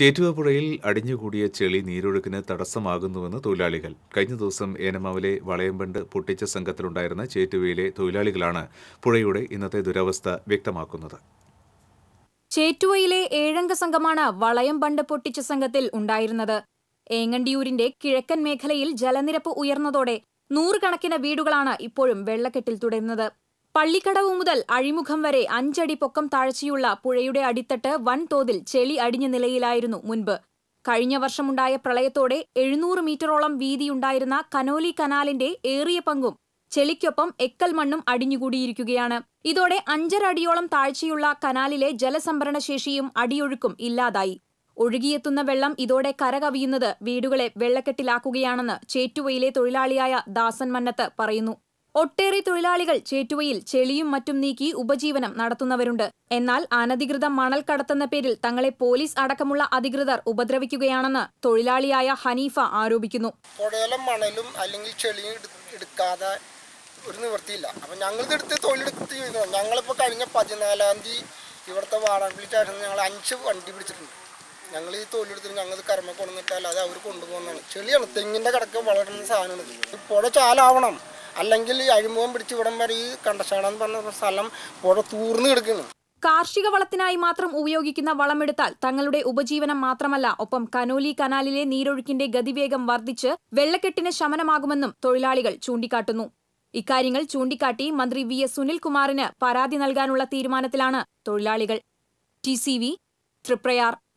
ചേറ്റുവപ്പുഴയിൽ അടിഞ്ഞുകൂടിയ ചെളി നീരൊഴുക്കിന് തടസ്സമാകുന്നുവെന്ന് തൊഴിലാളികൾ കഴിഞ്ഞ ദിവസം ഏനമാവിലെ വളയംബണ്ട് പൊട്ടിച്ച സംഘത്തിലുണ്ടായിരുന്ന ചേറ്റുവയിലെ തൊഴിലാളികളാണ് പുഴയുടെ ഇന്നത്തെ ദുരവസ്ഥ വ്യക്തമാക്കുന്നത് ചേറ്റുവയിലെ ഏഴംഗ സംഘമാണ് വളയം ബണ്ട് പൊട്ടിച്ച സംഘത്തിൽ ഉണ്ടായിരുന്നത് ഏങ്ങണ്ടിയൂരിന്റെ കിഴക്കൻ മേഖലയിൽ ജലനിരപ്പ് ഉയർന്നതോടെ നൂറുകണക്കിന് വീടുകളാണ് ഇപ്പോഴും വെള്ളക്കെട്ടിൽ തുടരുന്നത് പള്ളിക്കടവ് മുതൽ അഴിമുഖം വരെ അഞ്ചടി പൊക്കം താഴ്ചയുള്ള പുഴയുടെ അടിത്തട്ട് വൻതോതിൽ ചെളി അടിഞ്ഞ നിലയിലായിരുന്നു മുൻപ് കഴിഞ്ഞ വർഷമുണ്ടായ പ്രളയത്തോടെ എഴുന്നൂറ് മീറ്ററോളം വീതിയുണ്ടായിരുന്ന കനോലി കനാലിന്റെ ഏറിയ പങ്കും ചെളിക്കൊപ്പം എക്കൽ മണ്ണും അടിഞ്ഞുകൂടിയിരിക്കുകയാണ് ഇതോടെ അഞ്ചര അടിയോളം താഴ്ചയുള്ള കനാലിലെ ജലസംഭരണ ശേഷിയും അടിയൊഴുക്കും ഇല്ലാതായി ഒഴുകിയെത്തുന്ന വെള്ളം ഇതോടെ കരകവിയുന്നത് വീടുകളെ വെള്ളക്കെട്ടിലാക്കുകയാണെന്ന് ചേറ്റുവയിലെ തൊഴിലാളിയായ ദാസൻ മന്നത്ത് പറയുന്നു ഒട്ടേറെ തൊഴിലാളികൾ ചേറ്റുവയിൽ ചെളിയും മറ്റും നീക്കി ഉപജീവനം നടത്തുന്നവരുണ്ട് എന്നാൽ അനധികൃത മണൽ കടത്തെന്ന പേരിൽ തങ്ങളെ പോലീസ് അടക്കമുള്ള അധികൃതർ ഉപദ്രവിക്കുകയാണെന്ന് തൊഴിലാളിയായ ഹനീഫ ആരോപിക്കുന്നു പുഴയിലും മണലും അല്ലെങ്കിൽ ചെളിയും എടുക്കാതെ ഒരു നിവൃത്തിയില്ല അപ്പം ഞങ്ങളിതെടുത്ത് തൊഴിലെടുത്ത് ചെയ്യുന്നത് ഞങ്ങളിപ്പോൾ കഴിഞ്ഞ പതിനാലാം തീയതി ഇവിടുത്തെ വാടാൻപിള്ളി സ്റ്റേഷനിൽ ഞങ്ങൾ അഞ്ച് വണ്ടി പിടിച്ചിട്ടുണ്ട് ഞങ്ങൾ ഈ തൊഴിലെടുത്തിട്ട് ഞങ്ങൾ കർമ്മ കൊണ്ടുവന്നിട്ട് അത് അവർ കൊണ്ടുപോകുന്നതാണ് ചെളിയാണ് തെങ്ങിൻ്റെ കിടക്ക വളരുന്ന സാധനമാണ് പുഴ ചാലാവണം അല്ലെങ്കിൽ ഈ അഴിമുഖം പിടിച്ച് ഇവിടം വരെ ഈ കണ്ടശാട എന്ന് പറഞ്ഞ സ്ഥലം പുഴ തൂർന്നു കിടക്കുന്നു കാർഷിക വളത്തിനായി മാത്രം ഉപയോഗിക്കുന്ന വളമെടുത്താൽ തങ്ങളുടെ ഉപജീവനം മാത്രമല്ല ഒപ്പം കനോലി കനാലിലെ നീരൊഴുക്കിന്റെ ഗതിവേഗം വർദ്ധിച്ച് വെള്ളക്കെട്ടിന് ശമനമാകുമെന്നും തൊഴിലാളികൾ ചൂണ്ടിക്കാട്ടുന്നു ഇക്കാര്യങ്ങൾ ചൂണ്ടിക്കാട്ടി മന്ത്രി വി എസ് സുനിൽകുമാറിന് പരാതി നൽകാനുള്ള തീരുമാനത്തിലാണ് തൊഴിലാളികൾ ടി സി വി തൃപ്രയാർ